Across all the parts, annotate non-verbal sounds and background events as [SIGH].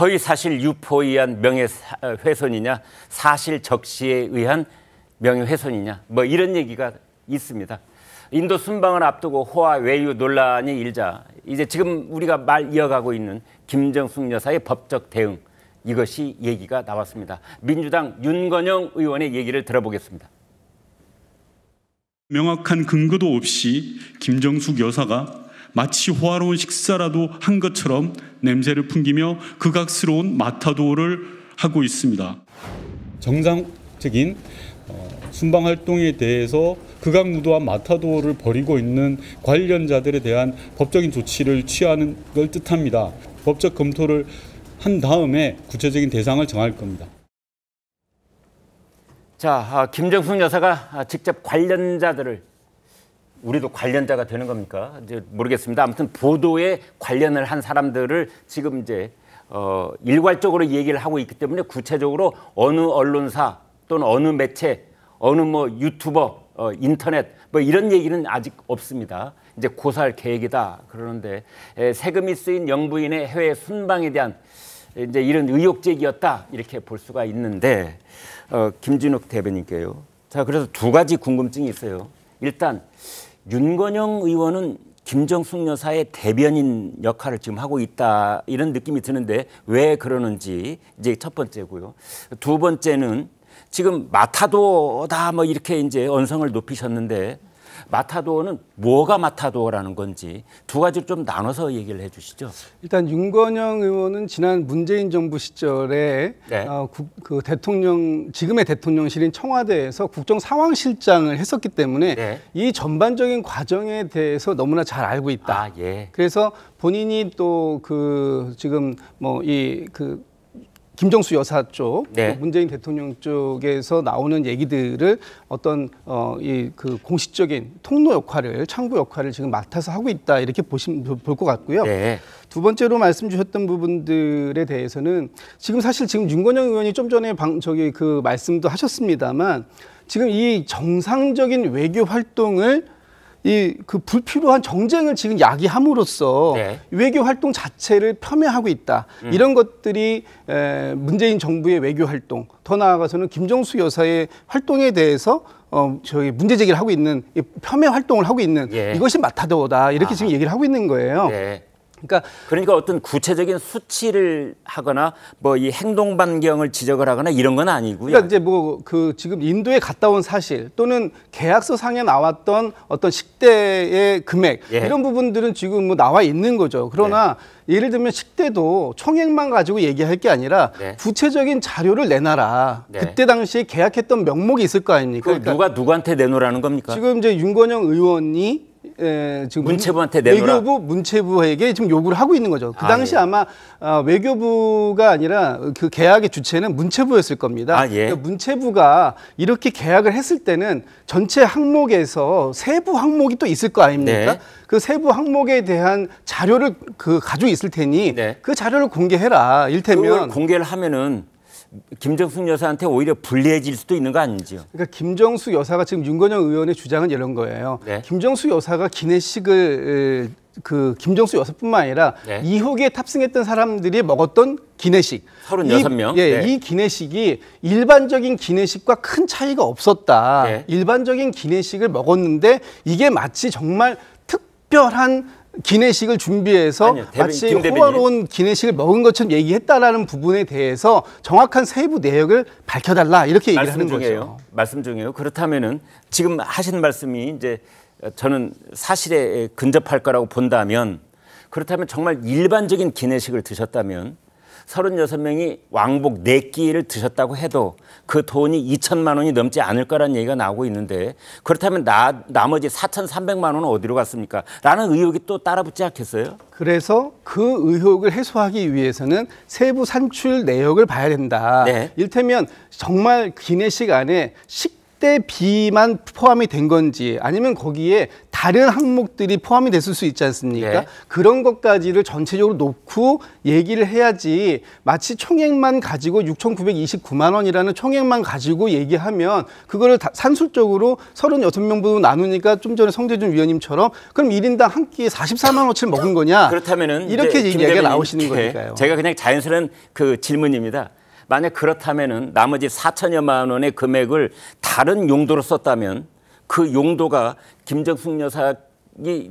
허위 사실 유포에 의한 명예훼손이냐 사실 적시에 의한 명예훼손이냐 뭐 이런 얘기가 있습니다. 인도 순방을 앞두고 호화 외유 논란이 일자 이제 지금 우리가 말 이어가고 있는 김정숙 여사의 법적 대응 이것이 얘기가 나왔습니다. 민주당 윤건영 의원의 얘기를 들어보겠습니다. 명확한 근거도 없이 김정숙 여사가 마치 호화로운 식사라도 한 것처럼 냄새를 풍기며 극악스러운 마타도를 하고 있습니다. 정상적인 어, 순방 활동에 대해서 극악 무도와 마타도를 벌이고 있는 관련자들에 대한 법적인 조치를 취하는 걸 뜻합니다. 법적 검토를 한 다음에 구체적인 대상을 정할 겁니다. 자, 아, 김정숙 여사가 직접 관련자들을 우리도 관련자가 되는 겁니까? 이제 모르겠습니다. 아무튼 보도에 관련을 한 사람들을 지금 이제 어, 일괄적으로 얘기를 하고 있기 때문에 구체적으로 어느 언론사 또는 어느 매체, 어느 뭐 유튜버, 어, 인터넷 뭐 이런 얘기는 아직 없습니다. 이제 고사할 계획이다 그러는데 에, 세금이 쓰인 영부인의 해외 순방에 대한 이제 이런 의혹 제기였다 이렇게 볼 수가 있는데 어, 김진욱 대변인께요. 자 그래서 두 가지 궁금증이 있어요. 일단 윤건영 의원은 김정숙 여사의 대변인 역할을 지금 하고 있다 이런 느낌이 드는데 왜 그러는지 이제 첫 번째고요. 두 번째는 지금 마타도다 뭐 이렇게 이제 언성을 높이셨는데 마타도어는 뭐가 마타도어라는 건지 두 가지를 좀 나눠서 얘기를 해주시죠. 일단 윤건영 의원은 지난 문재인 정부 시절에 네. 어, 국, 그 대통령 지금의 대통령실인 청와대에서 국정 상황실장을 했었기 때문에 네. 이 전반적인 과정에 대해서 너무나 잘 알고 있다. 아, 예. 그래서 본인이 또 그 지금 뭐 이그 김정수 여사 쪽, 네. 문재인 대통령 쪽에서 나오는 얘기들을 어떤 어, 이 그 공식적인 통로 역할을 창구 역할을 지금 맡아서 하고 있다 이렇게 보시면 볼것 같고요. 네. 두 번째로 말씀 주셨던 부분들에 대해서는 지금 사실 지금 윤건영 의원이 좀 전에 방, 저기 그 말씀도 하셨습니다만 지금 이 정상적인 외교 활동을 이그 불필요한 정쟁을 지금 야기함으로써 네. 외교 활동 자체를 폄훼하고 있다. 음. 이런 것들이 에, 문재인 정부의 외교 활동, 더 나아가서는 김정수 여사의 활동에 대해서 어, 저희 문제 제기를 하고 있는 이 폄훼 활동을 하고 있는 예. 이것이 마타도다 이렇게 아. 지금 얘기를 하고 있는 거예요. 네. 그러니까 그러니까 어떤 구체적인 수치를 하거나 뭐 이 행동 반경을 지적을 하거나 이런 건 아니고요. 그러니까 이제 뭐 그 지금 인도에 갔다 온 사실 또는 계약서 상에 나왔던 어떤 식대의 금액 예. 이런 부분들은 지금 뭐 나와 있는 거죠. 그러나 네. 예. 를 들면 식대도 총액만 가지고 얘기할 게 아니라 네. 구체적인 자료를 내놔라. 네. 그때 당시 계약했던 명목이 있을 거 아닙니까? 그러니까 누구한테 내놓으라는 겁니까? 지금 이제 윤건영 의원이 에, 예, 지금 문체부한테 내놓라. 외교부 문체부에게 지금 요구를 하고 있는 거죠. 그 아, 당시 예. 아, 예. 마 어, 외교부가 아니라 그 계약의 주체는 문체부였을 겁니다. 아, 예. 그러니까 문체부가 이렇게 계약을 했을 때는 전체 항목에서 세부 항목이 또 있을 거 아닙니까? 네. 그 세부 항목에 대한 자료를 그 가지고 있을 테니 네. 그 자료를 공개해라. 일테면 공개를 하면은 김정숙 여사한테 오히려 불리해질 수도 있는 거아니죠 그러니까 김정숙 여사가 지금 윤건영 의원의 주장은 이런 거예요. 네. 김정숙 여사가 기내식을 그 김정숙 여사뿐만 아니라 네. 2호에 탑승했던 사람들이 먹었던 기내식 36명. 이, 예, 네. 이 기내식이 일반적인 기내식과 큰 차이가 없었다. 네. 일반적인 기내식을 먹었는데 이게 마치 정말 특별한 기내식을 준비해서 아니요, 대변인, 마치 호화로운 기내식을 먹은 것처럼 얘기했다라는 부분에 대해서 정확한 세부 내역을 밝혀달라 이렇게 얘기를 하는 중이에요. 거죠. 말씀 중이에요. 그렇다면 지금 하신 말씀이 이제 저는 사실에 근접할 거라고 본다면 그렇다면 정말 일반적인 기내식을 드셨다면 36명이 왕복 4끼를 드셨다고 해도 그 돈이 2천만 원이 넘지 않을 거라는 얘기가 나오고 있는데 그렇다면 나, 나머지 4,300만 원은 어디로 갔습니까? 라는 의혹이 또 따라붙지 않겠어요? 그래서 그 의혹을 해소하기 위해서는 세부 산출 내역을 봐야 된다. 네. 일테면 정말 기내식 안에 식때 B만 포함이 된 건지 아니면 거기에 다른 항목들이 포함이 됐을 수 있지 않습니까? 네. 그런 것까지를 전체적으로 놓고 얘기를 해야지 마치 총액만 가지고 6,929만 원이라는 총액만 가지고 얘기하면 그거를 다 산술적으로 36명분 나누니까 좀 전에 성재준 위원님처럼 그럼 1인당 한 끼에 44만 원치를 먹은 거냐? 그렇다면은 이렇게 얘기가 나오시는 거니까요. 제가 그냥 자연스러운 그 질문입니다. 만약 그렇다면은 나머지 4천여만 원의 금액을 다른 용도로 썼다면 그 용도가 김정숙 여사이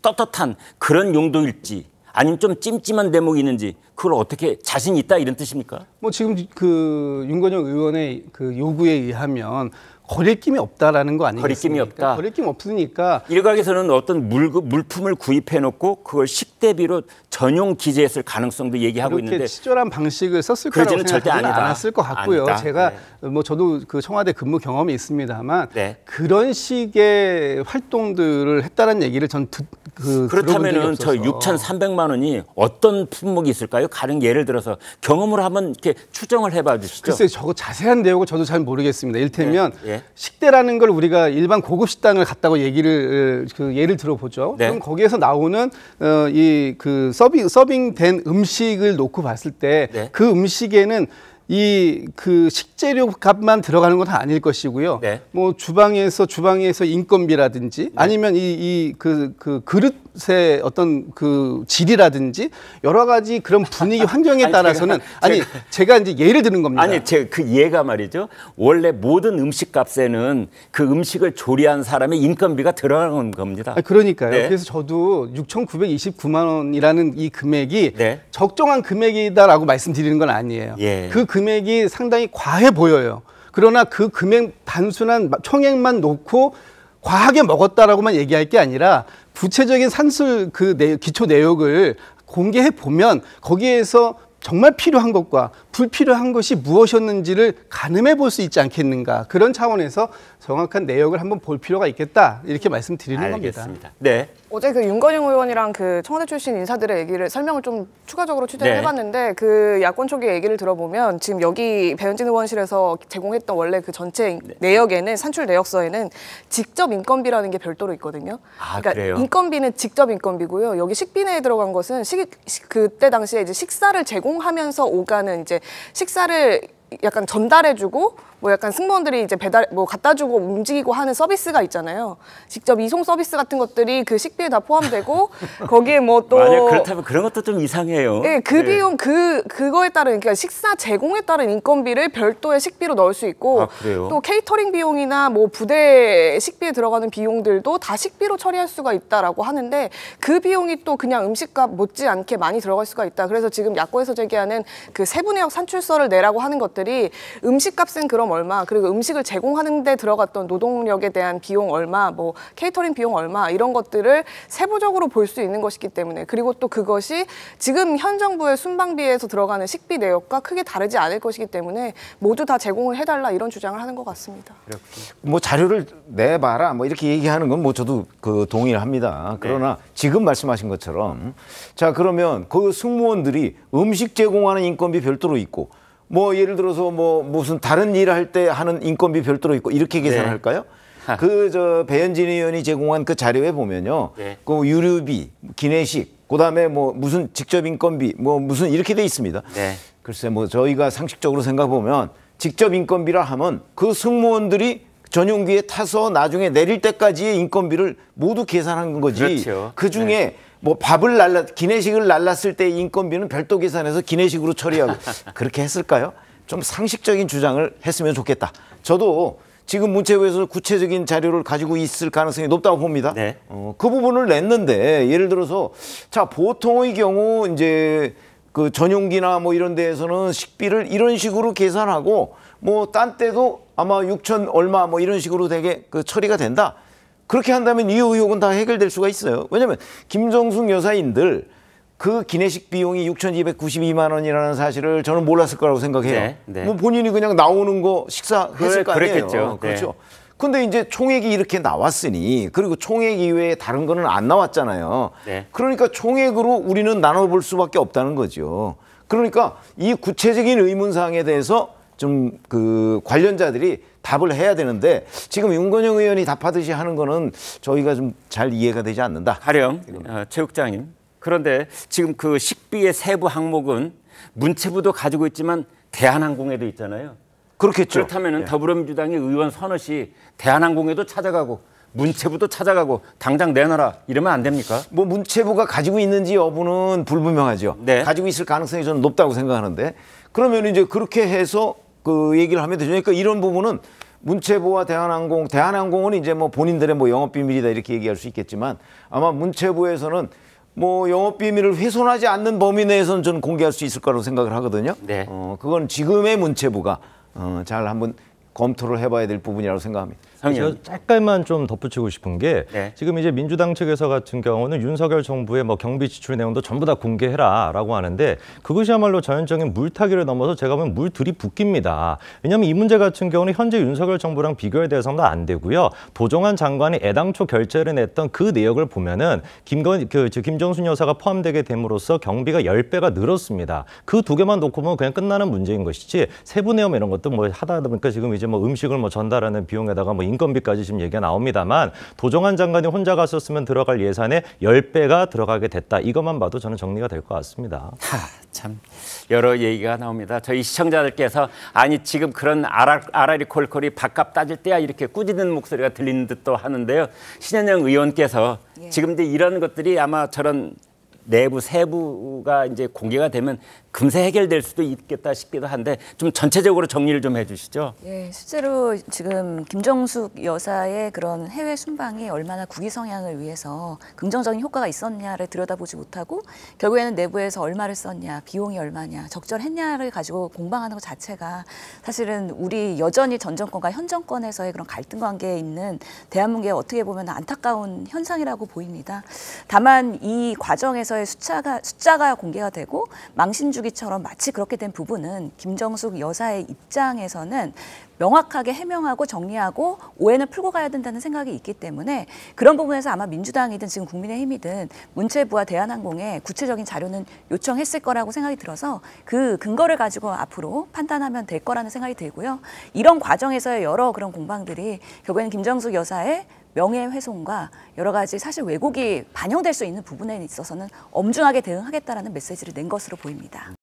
떳떳한 그런 용도일지 아니면 좀 찜찜한 대목이 있는지 그걸 어떻게 자신 있다 이런 뜻입니까? 뭐 지금 그 윤건영 의원의 그 요구에 의하면 거리낌이 없다라는 거 아니겠습니까? 거리낌이 없다. 거리낌 없으니까 일각에서는 어떤 물, 물품을 구입해 놓고 그걸 식대비로 전용 기재했을 가능성도 얘기하고 있는데 치졸한 방식을 썼을 그 거라고 절대 아니다. 않았을 것 같고요. 아니다. 제가 네. 뭐 저도 그 청와대 근무 경험이 있습니다만 네. 그런 식의 활동들을 했다는 얘기를 전 듣, 그, 그렇다면은 저 6,300만 원이 어떤 품목이 있을까요? 가령 예를 들어서 경험을 한번 이렇게 추정을 해봐 주시죠. 글쎄 저거 자세한 내용을 저도 잘 모르겠습니다. 일테면 네. 예. 예. 식대라는 걸 우리가 일반 고급 식당을 갔다고 얘기를 어, 그 예를 들어보죠. 네. 그럼 거기에서 나오는 어, 이그 서빙 서빙된 음식을 놓고 봤을 때그 네. 그 음식에는 이 그 식재료 값만 들어가는 건 아닐 것이고요. 네. 뭐 주방에서 주방에서 인건비라든지 네. 아니면 이이 그그 그 그릇 곳의 어떤 그 질이라든지 여러 가지 그런 분위기 [LAUGHS] 환경에 아니, 따라서는 제가, [LAUGHS] 아니 제가, 제가, 이제 예를 드는 겁니다. 아니 제그 예가 말이죠. 원래 모든 음식값에는 그 음식을 조리한 사람의 인건비가 들어가는 겁니다. 아, 그러니까요. 네. 그래서 저도 6,929만 원이라는 이 금액이 네. 적정한 금액이다라고 말씀드리는 건 아니에요. 예. 그 금액이 상당히 과해 보여요. 그러나 그 금액 단순한 총액만 놓고 과하게 먹었다라고만 얘기할 게 아니라 구체적인 산술 그 내, 기초 내역을 공개해 보면 거기에서 정말 필요한 것과 불필요한 것이 무엇이었는지를 가늠해 볼 수 있지 않겠는가 그런 차원에서 정확한 내역을 한번 볼 필요가 있겠다 이렇게 말씀드리는 알겠습니다. 겁니다. 네. 어제 그 윤건영 의원이랑 그 청와대 출신 인사들의 얘기를 설명을 좀 추가적으로 취재를 네. 해봤는데 그 야권 쪽의 얘기를 들어보면 지금 여기 배현진 의원실에서 제공했던 원래 그 전체 네. 내역에는 산출 내역서에는 직접 인건비라는 게 별도로 있거든요. 아, 그러니까 그래요? 인건비는 직접 인건비고요. 여기 식비 내에 들어간 것은 식, 그때 당시에 이제 식사를 제공하면서 오가는 이제 식사를 약간 전달해주고 뭐 약간 승무원들이 이제 배달 뭐 갖다 주고 움직이고 하는 서비스가 있잖아요. 직접 이송 서비스 같은 것들이 그 식비에 다 포함되고 [LAUGHS] 거기에 뭐또 만약 그렇다면 그런 것도 좀 이상해요. 예, 네, 그 네. 비용 그 그거에 따른 그러니까 식사 제공에 따른 인건비를 별도의 식비로 넣을 수 있고 아, 또 케이터링 비용이나 뭐 부대 식비에 들어가는 비용들도 다 식비로 처리할 수가 있다라고 하는데 그 비용이 또 그냥 음식값 못지않게 많이 들어갈 수가 있다. 그래서 지금 야권에서 제기하는 그 세분의역 산출서를 내라고 하는 것들이 음식값은 그럼 얼마 그리고 음식을 제공하는 데 들어갔던 노동력에 대한 비용 얼마 뭐 케이터링 비용 얼마 이런 것들을 세부적으로 볼 수 있는 것이기 때문에 그리고 또 그것이 지금 현 정부의 순방비에서 들어가는 식비 내역과 크게 다르지 않을 것이기 때문에 모두 다 제공을 해달라 이런 주장을 하는 것 같습니다. 뭐 자료를 내봐라 뭐 이렇게 얘기하는 건 뭐 저도 그 동의를 합니다. 네. 그러나 네. 지금 말씀하신 것처럼 자 그러면 그 승무원들이 음식 제공하는 인건비 별도로 있고 뭐 예를 들어서 뭐 무슨 다른 일을 할 때 하는 인건비 별도로 있고 이렇게 네. 계산할까요? 네. [LAUGHS] 그저 배현진 의원이 제공한 그 자료에 보면요. 네. 그 유류비, 기내식, 그다음에 뭐 무슨 직접 인건비, 뭐 무슨 이렇게 돼 있습니다. 네. 글쎄 뭐 저희가 상식적으로 생각해 보면 직접 인건비라 하면 그 승무원들이 전용기에 타서 나중에 내릴 때까지의 인건비를 모두 계산한 거지. 그렇죠. 그 중에 네. 뭐 밥을 날라 기내식을 날랐을 때 인건비는 별도 계산해서 기내식으로 처리하고 [LAUGHS] 그렇게 했을까요? 좀 상식적인 주장을 했으면 좋겠다. 저도 지금 문체부에서 구체적인 자료를 가지고 있을 가능성이 높다고 봅니다. 네. 어, 그 부분을 냈는데 예를 들어서 자 보통의 경우 이제 그 전용기나 뭐 이런 데에서는 식비를 이런 식으로 계산하고 뭐 딴 때도 아마 6천 얼마 뭐 이런 식으로 되게 그 처리가 된다. 그렇게 한다면 이 의혹은 다 해결될 수가 있어요. 왜냐하면 김정숙 여사인들 그 기내식 비용이 6,292만 원이라는 사실을 저는 몰랐을 거라고 생각해요. 네, 네. 뭐 본인이 그냥 나오는 거 식사 했을 그거 아니에요. 그랬겠죠. 네. 그렇죠. 네. 근데 이제 총액이 이렇게 나왔으니 그리고 총액 이외에 다른 거는 안 나왔잖아요. 네. 그러니까 총액으로 우리는 나눠볼 수밖에 없다는 거죠. 그러니까 이 구체적인 의문사항에 대해서 좀 그 관련자들이 답을 해야 되는데 지금 윤건영 의원이 답하듯이 하는 거는 저희가 좀 잘 이해가 되지 않는다. 가령 어, 체육장님. 그런데 지금 그 식비의 세부 항목은 문체부도 가지고 있지만 대한항공에도 있잖아요. 그렇겠죠. 그렇다면 예. 더불어민주당의 의원 선호 씨 대한항공에도 찾아가고 문체부도 찾아가고 당장 내놔라 이러면 안 됩니까? 뭐 문체부가 가지고 있는지 여부는 불분명하죠. 네. 가지고 있을 가능성이 저는 높다고 생각하는데 그러면 이제 그렇게 해서 그 얘기를 하면 되죠. 그러니까 이런 부분은 문체부와 대한항공, 대한항공은 이제 뭐 본인들의 뭐 영업비밀이다 이렇게 얘기할 수 있겠지만 아마 문체부에서는 뭐 영업비밀을 훼손하지 않는 범위 내에서는 저는 공개할 수 있을 거라고 생각을 하거든요. 네. 어, 그건 지금의 문체부가 어, 잘 한번 검토를 해봐야 될 부분이라고 생각합니다. 제가 짧게만 좀 덧붙이고 싶은 게 네. 지금 이제 민주당 측에서 같은 경우는 윤석열 정부의 뭐 경비 지출 내용도 전부 다 공개해라라고 하는데 그것이야말로 전형적인 물타기를 넘어서 제가 보면 물들이 붓깁니다. 왜냐하면 이 문제 같은 경우는 현재 윤석열 정부랑 비교해서는 안 되고요. 보정한 장관이 애당초 결재를 냈던 그 내역을 보면은 김건 그 김정순 여사가 포함되게 됨으로써 경비가 열배가 늘었습니다. 그 두 개만 놓고 보면 그냥 끝나는 문제인 것이지 세부 내용 이런 것도 뭐 하다 보니까 지금 이제 뭐 음식을 뭐 전달하는 비용에다가 뭐 인건비까지 지금 얘기가 나옵니다만 도종환 장관이 혼자 갔었으면 들어갈 예산의 10배가 들어가게 됐다. 이것만 봐도 저는 정리가 될 것 같습니다. 하, 참 여러 얘기가 나옵니다. 저희 시청자들께서 아니 지금 그런 아라, 아라리 콜콜이 밥값 따질 때야 이렇게 꾸짖는 목소리가 들리는 듯도 하는데요. 신현영 의원께서 예. 지금 이제 이런 것들이 아마 저런 내부 세부가 이제 공개가 되면 금세 해결될 수도 있겠다 싶기도 한데 좀 전체적으로 정리를 좀 해주시죠. 예, 실제로 지금 김정숙 여사의 그런 해외 순방이 얼마나 국위 성향을 위해서 긍정적인 효과가 있었냐를 들여다보지 못하고 결국에는 내부에서 얼마를 썼냐, 비용이 얼마냐, 적절했냐를 가지고 공방하는 것 자체가 사실은 우리 여전히 전 정권과 현 정권에서의 그런 갈등 관계에 있는 대한민국의 어떻게 보면 안타까운 현상이라고 보입니다. 다만 이 과정에서의 숫자가 숫자가 공개가 되고 망신 중 비수기처럼 마치 그렇게 된 부분은 김정숙 여사의 입장에서는 명확하게 해명하고 정리하고 오해는 풀고 가야 된다는 생각이 있기 때문에 그런 부분에서 아마 민주당이든 지금 국민의힘이든 문체부와 대한항공에 구체적인 자료는 요청했을 거라고 생각이 들어서 그 근거를 가지고 앞으로 판단하면 될 거라는 생각이 들고요. 이런 과정에서의 여러 그런 공방들이 결국에는 김정숙 여사의 명예훼손과 여러 가지 사실 왜곡이 반영될 수 있는 부분에 있어서는 엄중하게 대응하겠다라는 메시지를 낸 것으로 보입니다.